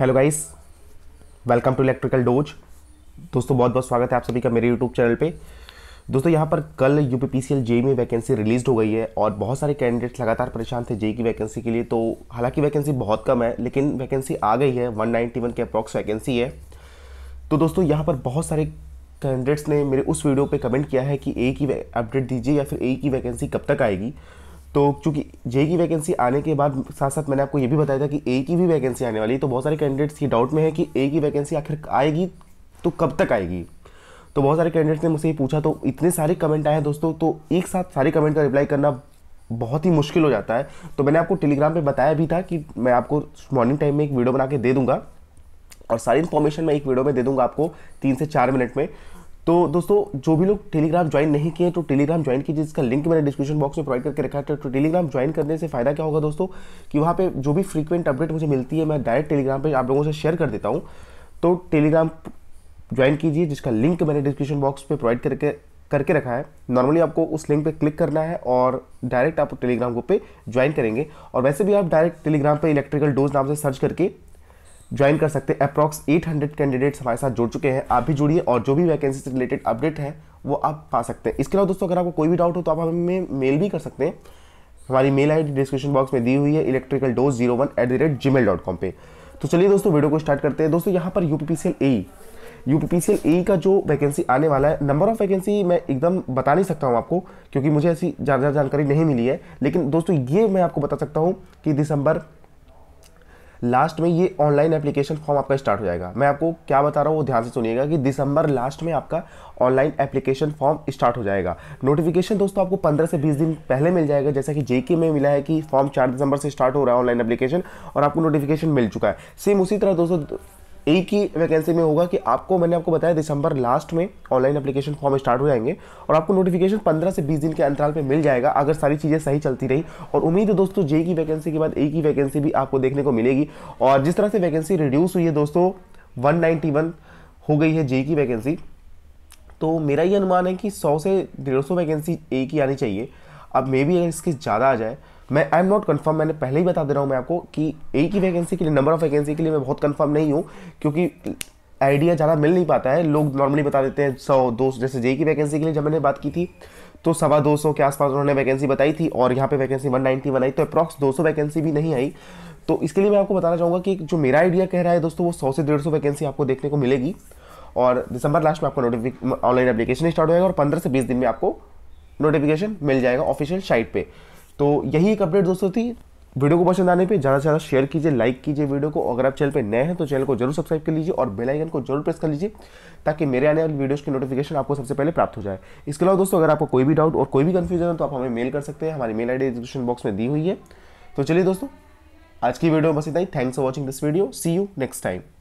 hello guys welcome to electrical dose दोस्तों बहुत बहुत स्वागत है आप सभी का मेरे यूट्यूब चैनल पे दोस्तों यहाँ पर कल U P P C L JE में वैकेंसी रिलीज हो गई है और बहुत सारे कैंडिडेट्स लगातार परेशान थे जेई e e की वैकेंसी के लिए तो हालांकि वैकेंसी बहुत कम है लेकिन वैकेंसी आ गई है वन के अप्रॉक्स वैकेंसी है तो दोस्तों यहाँ पर बहुत सारे कैंडिडेट्स ने मेरे उस वीडियो पर कमेंट किया है कि ए e की अपडेट दीजिए या फिर ए की वैकेंसी कब तक आएगी तो चूंकि जे की वैकेंसी आने के बाद साथ साथ मैंने आपको ये भी बताया था कि ए की भी वैकेंसी आने वाली है तो बहुत सारे कैंडिडेट्स ये डाउट में है कि ए की वैकेंसी आखिर आएगी तो कब तक आएगी तो बहुत सारे कैंडिडेट्स ने मुझसे ये पूछा तो इतने सारे कमेंट आए हैं दोस्तों तो एक साथ सारे कमेंट का रिप्लाई करना बहुत ही मुश्किल हो जाता है तो मैंने आपको टेलीग्राम पर बताया भी था कि मैं आपको मॉर्निंग टाइम में एक वीडियो बना के दे दूंगा और सारी इन्फॉर्मेशन मैं एक वीडियो में दे दूंगा आपको तीन से चार मिनट में तो दोस्तों जो भी लोग टेलीग्राम ज्वाइन नहीं किए तो टेलीग्राम ज्वाइन कीजिए जिसका लिंक मैंने डिस्क्रिप्शन बॉक्स में प्रोवाइड करके रखा है तो टेलीग्राम ज्वाइन करने से फ़ायदा क्या होगा दोस्तों कि वहाँ पे जो भी फ्रीक्वेंट अपडेट मुझे मिलती है मैं डायरेक्ट टेलीग्राम पे आप लोगों से शेयर कर देता हूँ तो टेलीग्राम ज्वाइन कीजिए जिसका लिंक मैंने डिस्क्रिप्शन बॉक्स पर प्रोवाइड करके करके रखा है नॉर्मली आपको उस लिंक पर क्लिक करना है और डायरेक्ट आप टेलीग्राम ग्रुप पे ज्वाइन करेंगे और वैसे भी आप डायरेक्ट टेलीग्राम पर इलेक्ट्रिकल डोज नाम से सर्च करके ज्वाइन कर सकते हैं अप्रॉक्स 800 कैंडिडेट्स हमारे साथ जुड़ चुके हैं आप भी जुड़िए और जो भी वैकेंसी से रिलेटेड अपडेट है वो आप पा सकते हैं इसके अलावा दोस्तों अगर आपको कोई भी डाउट हो तो आप हमें मेल भी कर सकते हैं हमारी मेल आई डिस्क्रिप्शन बॉक्स में दी हुई है electrical dose zero one at the rate gmail dot com पर तो चलिए दोस्तों वीडियो को स्टार्ट करते हैं दोस्तों यहाँ पर U P P C L A U P P C L A का जो वैकेंसी आने वाला है नंबर ऑफ वैकेंसी मैं एकदम बता नहीं सकता हूँ आपको क्योंकि मुझे ऐसी ज़्यादा जानकारी नहीं मिली है लेकिन दोस्तों ये मैं आपको बता सकता हूँ कि दिसंबर लास्ट में ये ऑनलाइन एप्लीकेशन फॉर्म आपका स्टार्ट हो जाएगा मैं आपको क्या बता रहा हूँ वो ध्यान से सुनिएगा कि दिसंबर लास्ट में आपका ऑनलाइन एप्लीकेशन फॉर्म स्टार्ट हो जाएगा नोटिफिकेशन दोस्तों आपको 15 से 20 दिन पहले मिल जाएगा जैसा कि जेके में मिला है कि फॉर्म 4 दिसंबर से स्टार्ट हो रहा है ऑनलाइन एप्लीकेशन और आपको नोटिफिकेशन मिल चुका है सेम उसी तरह दोस्तों एक ही वैकेंसी में होगा कि आपको मैंने आपको बताया दिसंबर लास्ट में ऑनलाइन एप्लीकेशन फॉर्म स्टार्ट हो जाएंगे और आपको नोटिफिकेशन 15 से 20 दिन के अंतराल पे मिल जाएगा अगर सारी चीज़ें सही चलती रही और उम्मीद है दोस्तों जे की वैकेंसी के बाद एक ही वैकेंसी भी आपको देखने को मिलेगी और जिस तरह से वैकेंसी रिड्यूस हुई है दोस्तों वन हो गई है जे की वैकेंसी तो मेरा ये अनुमान है कि सौ से डेढ़ वैकेंसी ए की आनी चाहिए अब मे बी अगर इसकी ज़्यादा आ जाए मैं आई एम नॉट कन्फर्म मैंने पहले ही बता दे रहा हूँ मैं आपको कि एक ही वैकेंसी के लिए नंबर ऑफ वैकेंसी के लिए मैं बहुत कन्फर्म नहीं हूँ क्योंकि आइडिया ज़्यादा मिल नहीं पाता है लोग नॉर्मली बता देते हैं सौ दो जैसे जे की वैकेंसी के लिए जब मैंने बात की थी तो सवा दो सौ के आसपास उन्होंने वैकेंसी बताई थी और यहाँ पे वैकेंसी वन वन आई तो अप्रॉक्स दो सौ वैकेंसी भी नहीं आई तो इसके लिए मैं आपको बताना चाहूँगा कि जो मेरा आइडिया कह रहा है दोस्तों वो सौ से डेढ़ सौ वैकेंसी आपको देखने को मिलेगी और दिसंबर लास्ट में आपको नोटिफिक ऑनलाइन एप्लीकेशन स्टार्ट होएगा और पंद्रह से बीस दिन में आपको नोटिफिकेशन मिल जाएगा ऑफिशियल साइट पर तो यही एक अपडेट दोस्तों थी वीडियो को पसंद आने पे ज़्यादा से ज़्यादा शेयर कीजिए लाइक कीजिए वीडियो को अगर आप चैनल पे नए हैं तो चैनल को जरूर सब्सक्राइब कर लीजिए और बेल आइकन को जरूर प्रेस कर लीजिए ताकि मेरे आने वाली वीडियोस की नोटिफिकेशन आपको सबसे पहले प्राप्त हो जाए इसके अलावा दोस्तों अगर आपको कोई भी डाउट और कोई भी कन्फ्यूजन है तो आप हमें मेल कर सकते हैं हमारी मेल आई डिस्क्रिप्शन बॉक्स में दी हुई है तो चलिए दोस्तों आज की वीडियो में बस इतना ही thanks for watching this video see you next time